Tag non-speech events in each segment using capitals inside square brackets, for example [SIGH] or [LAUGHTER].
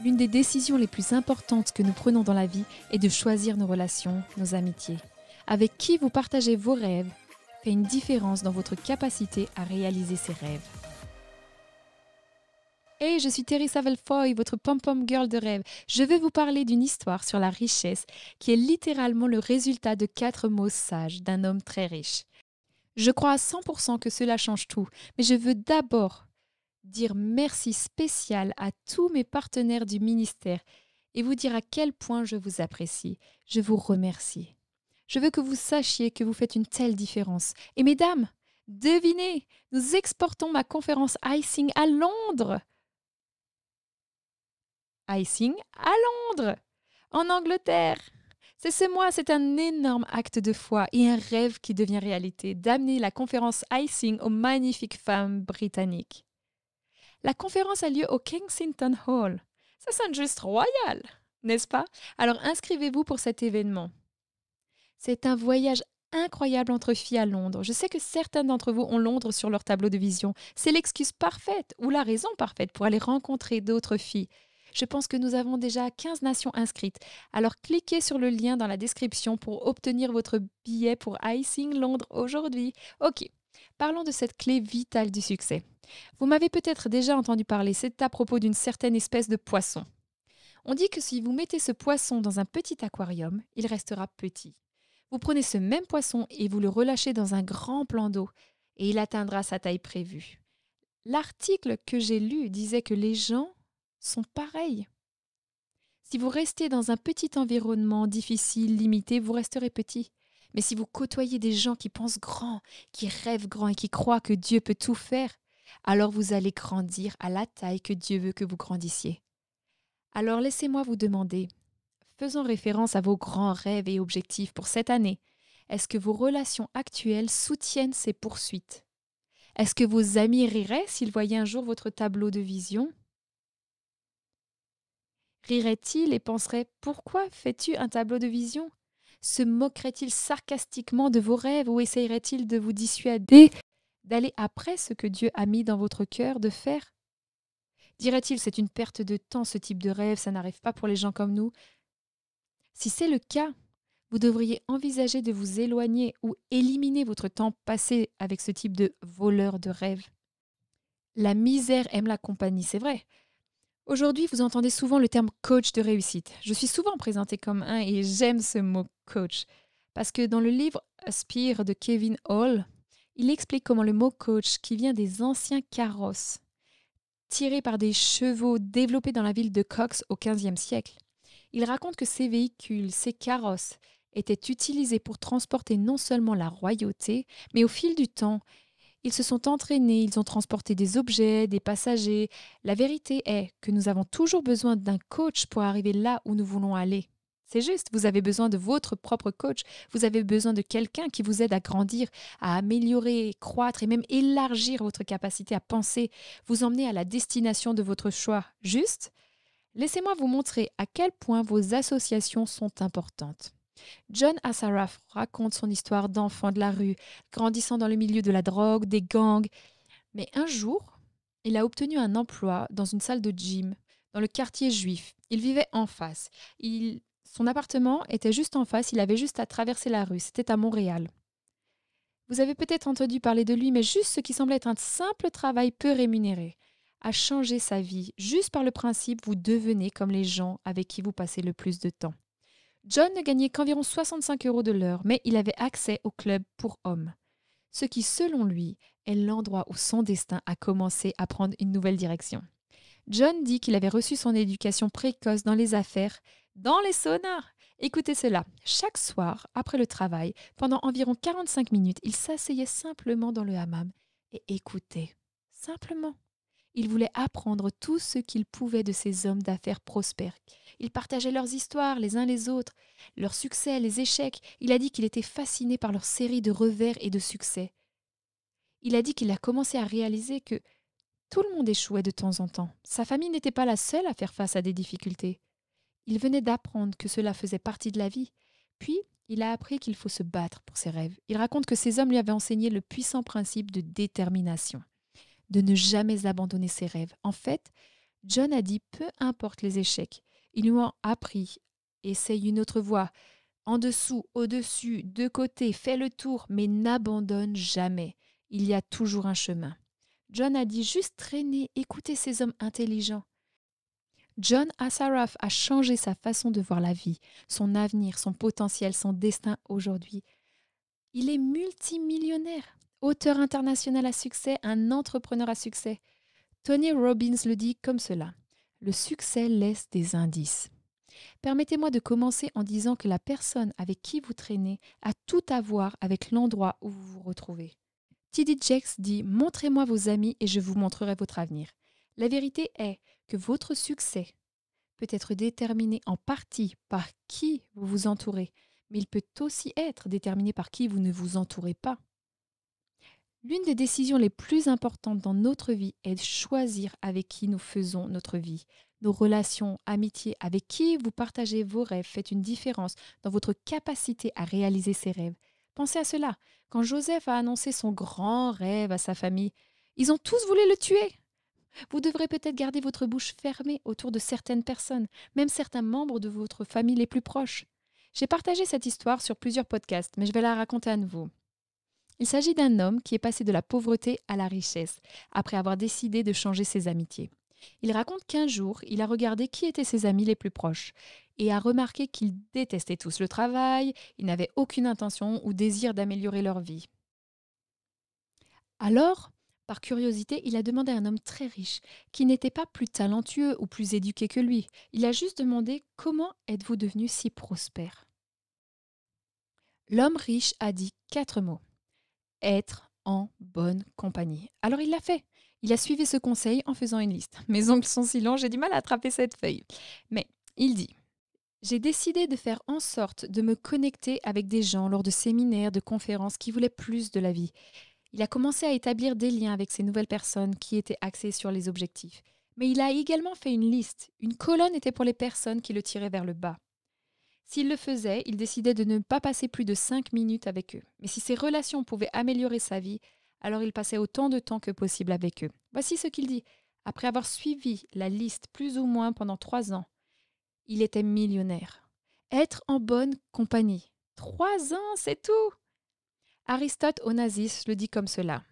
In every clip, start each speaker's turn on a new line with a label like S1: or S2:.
S1: L'une des décisions les plus importantes que nous prenons dans la vie est de choisir nos relations, nos amitiés. Avec qui vous partagez vos rêves fait une différence dans votre capacité à réaliser ces rêves. Hey, je suis Terry Velfoy, votre pom-pom girl de rêve. Je vais vous parler d'une histoire sur la richesse qui est littéralement le résultat de quatre mots sages d'un homme très riche. Je crois à 100% que cela change tout, mais je veux d'abord dire merci spécial à tous mes partenaires du ministère et vous dire à quel point je vous apprécie. Je vous remercie. Je veux que vous sachiez que vous faites une telle différence. Et mesdames, devinez, nous exportons ma conférence Icing à Londres. Icing à Londres, en Angleterre. C'est ce mois, c'est un énorme acte de foi et un rêve qui devient réalité d'amener la conférence Icing aux magnifiques femmes britanniques. La conférence a lieu au Kensington Hall. Ça sonne juste royal, n'est-ce pas Alors inscrivez-vous pour cet événement. C'est un voyage incroyable entre filles à Londres. Je sais que certains d'entre vous ont Londres sur leur tableau de vision. C'est l'excuse parfaite ou la raison parfaite pour aller rencontrer d'autres filles. Je pense que nous avons déjà 15 nations inscrites. Alors cliquez sur le lien dans la description pour obtenir votre billet pour Icing Londres aujourd'hui. Ok, parlons de cette clé vitale du succès. Vous m'avez peut-être déjà entendu parler, c'est à propos d'une certaine espèce de poisson. On dit que si vous mettez ce poisson dans un petit aquarium, il restera petit. Vous prenez ce même poisson et vous le relâchez dans un grand plan d'eau, et il atteindra sa taille prévue. L'article que j'ai lu disait que les gens sont pareils. Si vous restez dans un petit environnement difficile, limité, vous resterez petit. Mais si vous côtoyez des gens qui pensent grand, qui rêvent grand et qui croient que Dieu peut tout faire, alors vous allez grandir à la taille que Dieu veut que vous grandissiez. Alors laissez-moi vous demander, faisant référence à vos grands rêves et objectifs pour cette année. Est-ce que vos relations actuelles soutiennent ces poursuites Est-ce que vos amis riraient s'ils voyaient un jour votre tableau de vision Riraient-ils et penseraient Pourquoi fais-tu un tableau de vision se moquerait-il sarcastiquement de vos rêves ou essayerait-il de vous dissuader d'aller après ce que Dieu a mis dans votre cœur de faire Dirait-il, c'est une perte de temps ce type de rêve, ça n'arrive pas pour les gens comme nous Si c'est le cas, vous devriez envisager de vous éloigner ou éliminer votre temps passé avec ce type de voleur de rêve. La misère aime la compagnie, c'est vrai. Aujourd'hui, vous entendez souvent le terme coach de réussite. Je suis souvent présenté comme un et j'aime ce mot coach. Parce que dans le livre Aspire de Kevin Hall, il explique comment le mot coach, qui vient des anciens carrosses, tirés par des chevaux développés dans la ville de Cox au XVe siècle, il raconte que ces véhicules, ces carrosses, étaient utilisés pour transporter non seulement la royauté, mais au fil du temps, ils se sont entraînés, ils ont transporté des objets, des passagers. La vérité est que nous avons toujours besoin d'un coach pour arriver là où nous voulons aller. C'est juste, vous avez besoin de votre propre coach, vous avez besoin de quelqu'un qui vous aide à grandir, à améliorer, croître et même élargir votre capacité à penser, vous emmener à la destination de votre choix. Juste, laissez-moi vous montrer à quel point vos associations sont importantes. John Assaraf raconte son histoire d'enfant de la rue, grandissant dans le milieu de la drogue, des gangs. Mais un jour, il a obtenu un emploi dans une salle de gym dans le quartier juif. Il vivait en face. Il son appartement était juste en face, il avait juste à traverser la rue, c'était à Montréal. Vous avez peut-être entendu parler de lui, mais juste ce qui semblait être un simple travail peu rémunéré a changé sa vie. Juste par le principe, vous devenez comme les gens avec qui vous passez le plus de temps. John ne gagnait qu'environ 65 euros de l'heure, mais il avait accès au club pour hommes. Ce qui, selon lui, est l'endroit où son destin a commencé à prendre une nouvelle direction. John dit qu'il avait reçu son éducation précoce dans les affaires dans les sonars Écoutez cela. Chaque soir, après le travail, pendant environ 45 minutes, il s'asseyait simplement dans le hammam et écoutait. Simplement. Il voulait apprendre tout ce qu'il pouvait de ces hommes d'affaires prospères. Il partageait leurs histoires les uns les autres, leurs succès, les échecs. Il a dit qu'il était fasciné par leur série de revers et de succès. Il a dit qu'il a commencé à réaliser que tout le monde échouait de temps en temps. Sa famille n'était pas la seule à faire face à des difficultés. Il venait d'apprendre que cela faisait partie de la vie. Puis, il a appris qu'il faut se battre pour ses rêves. Il raconte que ces hommes lui avaient enseigné le puissant principe de détermination, de ne jamais abandonner ses rêves. En fait, John a dit peu importe les échecs, ils nous ont appris essaye une autre voie. En dessous, au-dessus, de côté, fais le tour, mais n'abandonne jamais. Il y a toujours un chemin. John a dit juste traîner, écouter ces hommes intelligents. John Asaraf a changé sa façon de voir la vie, son avenir, son potentiel, son destin aujourd'hui. Il est multimillionnaire, auteur international à succès, un entrepreneur à succès. Tony Robbins le dit comme cela. Le succès laisse des indices. Permettez-moi de commencer en disant que la personne avec qui vous traînez a tout à voir avec l'endroit où vous vous retrouvez. Tiddy Jakes dit Montrez-moi vos amis et je vous montrerai votre avenir. La vérité est que votre succès peut être déterminé en partie par qui vous vous entourez, mais il peut aussi être déterminé par qui vous ne vous entourez pas. L'une des décisions les plus importantes dans notre vie est de choisir avec qui nous faisons notre vie. Nos relations, amitiés, avec qui vous partagez vos rêves fait une différence dans votre capacité à réaliser ces rêves. Pensez à cela. Quand Joseph a annoncé son grand rêve à sa famille, ils ont tous voulu le tuer. Vous devrez peut-être garder votre bouche fermée autour de certaines personnes, même certains membres de votre famille les plus proches. J'ai partagé cette histoire sur plusieurs podcasts, mais je vais la raconter à nouveau. Il s'agit d'un homme qui est passé de la pauvreté à la richesse, après avoir décidé de changer ses amitiés. Il raconte qu'un jour, il a regardé qui étaient ses amis les plus proches, et a remarqué qu'ils détestaient tous le travail, ils n'avaient aucune intention ou désir d'améliorer leur vie. Alors, par curiosité, il a demandé à un homme très riche, qui n'était pas plus talentueux ou plus éduqué que lui. Il a juste demandé Comment êtes-vous devenu si prospère L'homme riche a dit quatre mots. Être en bonne compagnie. Alors il l'a fait. Il a suivi ce conseil en faisant une liste. Mes ongles sont si longs, j'ai du mal à attraper cette feuille. Mais il dit j'ai décidé de faire en sorte de me connecter avec des gens lors de séminaires, de conférences qui voulaient plus de la vie. Il a commencé à établir des liens avec ces nouvelles personnes qui étaient axées sur les objectifs. Mais il a également fait une liste. Une colonne était pour les personnes qui le tiraient vers le bas. S'il le faisait, il décidait de ne pas passer plus de 5 minutes avec eux. Mais si ses relations pouvaient améliorer sa vie, alors il passait autant de temps que possible avec eux. Voici ce qu'il dit. Après avoir suivi la liste plus ou moins pendant trois ans, il était millionnaire. Être en bonne compagnie. Trois ans, c'est tout Aristote Onasis le dit comme cela.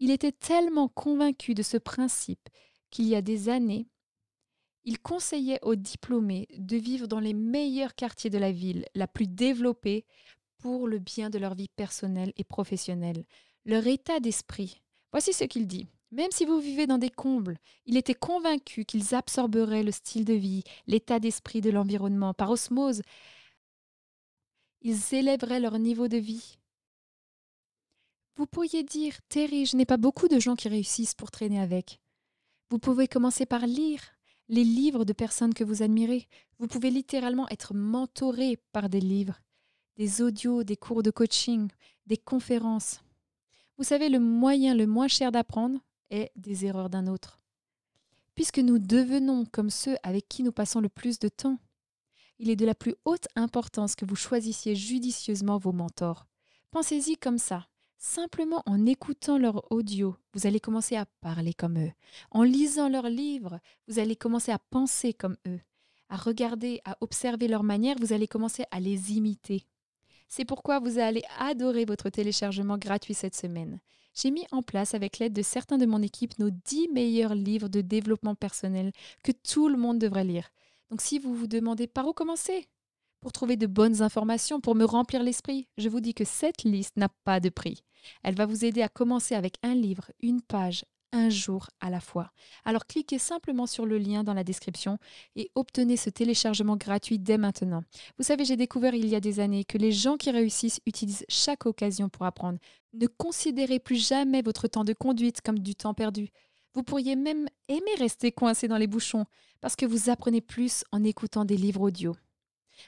S1: Il était tellement convaincu de ce principe qu'il y a des années, il conseillait aux diplômés de vivre dans les meilleurs quartiers de la ville, la plus développée, pour le bien de leur vie personnelle et professionnelle, leur état d'esprit. Voici ce qu'il dit. Même si vous vivez dans des combles, il était convaincu qu'ils absorberaient le style de vie, l'état d'esprit de l'environnement par osmose. Ils élèveraient leur niveau de vie. Vous pourriez dire Terry, je n'ai pas beaucoup de gens qui réussissent pour traîner avec. Vous pouvez commencer par lire les livres de personnes que vous admirez. Vous pouvez littéralement être mentoré par des livres, des audios, des cours de coaching, des conférences. Vous savez, le moyen le moins cher d'apprendre est des erreurs d'un autre. Puisque nous devenons comme ceux avec qui nous passons le plus de temps, il est de la plus haute importance que vous choisissiez judicieusement vos mentors. Pensez-y comme ça. Simplement en écoutant leur audio, vous allez commencer à parler comme eux. En lisant leurs livres, vous allez commencer à penser comme eux. À regarder, à observer leur manière, vous allez commencer à les imiter. C'est pourquoi vous allez adorer votre téléchargement gratuit cette semaine. J'ai mis en place avec l'aide de certains de mon équipe nos 10 meilleurs livres de développement personnel que tout le monde devrait lire. Donc si vous vous demandez par où commencer, pour trouver de bonnes informations, pour me remplir l'esprit, je vous dis que cette liste n'a pas de prix. Elle va vous aider à commencer avec un livre, une page, un jour à la fois. Alors cliquez simplement sur le lien dans la description et obtenez ce téléchargement gratuit dès maintenant. Vous savez, j'ai découvert il y a des années que les gens qui réussissent utilisent chaque occasion pour apprendre. Ne considérez plus jamais votre temps de conduite comme du temps perdu. Vous pourriez même aimer rester coincé dans les bouchons parce que vous apprenez plus en écoutant des livres audio.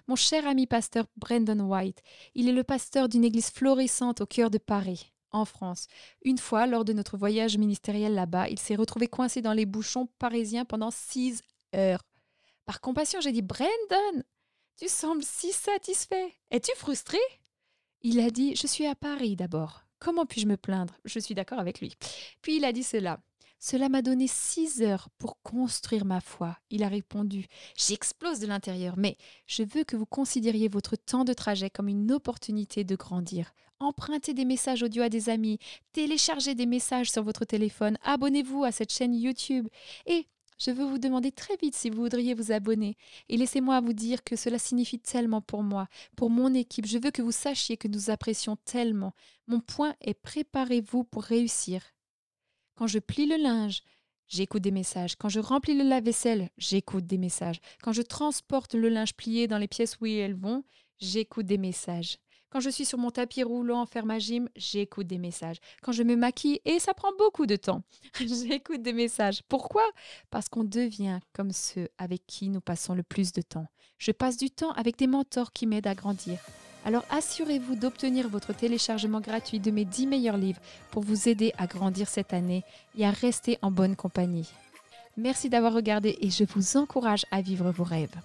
S1: Mon cher ami pasteur Brandon White, il est le pasteur d'une église florissante au cœur de Paris, en France. Une fois, lors de notre voyage ministériel là-bas, il s'est retrouvé coincé dans les bouchons parisiens pendant six heures. Par compassion, j'ai dit Brandon, tu sembles si satisfait. Es-tu frustré Il a dit Je suis à Paris d'abord. Comment puis-je me plaindre Je suis d'accord avec lui. Puis il a dit cela. Cela m'a donné six heures pour construire ma foi. Il a répondu J'explose de l'intérieur, mais je veux que vous considériez votre temps de trajet comme une opportunité de grandir. Empruntez des messages audio à des amis, téléchargez des messages sur votre téléphone, abonnez-vous à cette chaîne YouTube et je veux vous demander très vite si vous voudriez vous abonner. Et laissez-moi vous dire que cela signifie tellement pour moi, pour mon équipe. Je veux que vous sachiez que nous apprécions tellement. Mon point est préparez-vous pour réussir. Quand je plie le linge, j'écoute des messages. Quand je remplis le lave-vaisselle, j'écoute des messages. Quand je transporte le linge plié dans les pièces où elles vont, j'écoute des messages. Quand je suis sur mon tapis roulant en ferme ma gym, j'écoute des messages. Quand je me maquille, et ça prend beaucoup de temps, [LAUGHS] j'écoute des messages. Pourquoi Parce qu'on devient comme ceux avec qui nous passons le plus de temps. Je passe du temps avec des mentors qui m'aident à grandir. Alors assurez-vous d'obtenir votre téléchargement gratuit de mes 10 meilleurs livres pour vous aider à grandir cette année et à rester en bonne compagnie. Merci d'avoir regardé et je vous encourage à vivre vos rêves.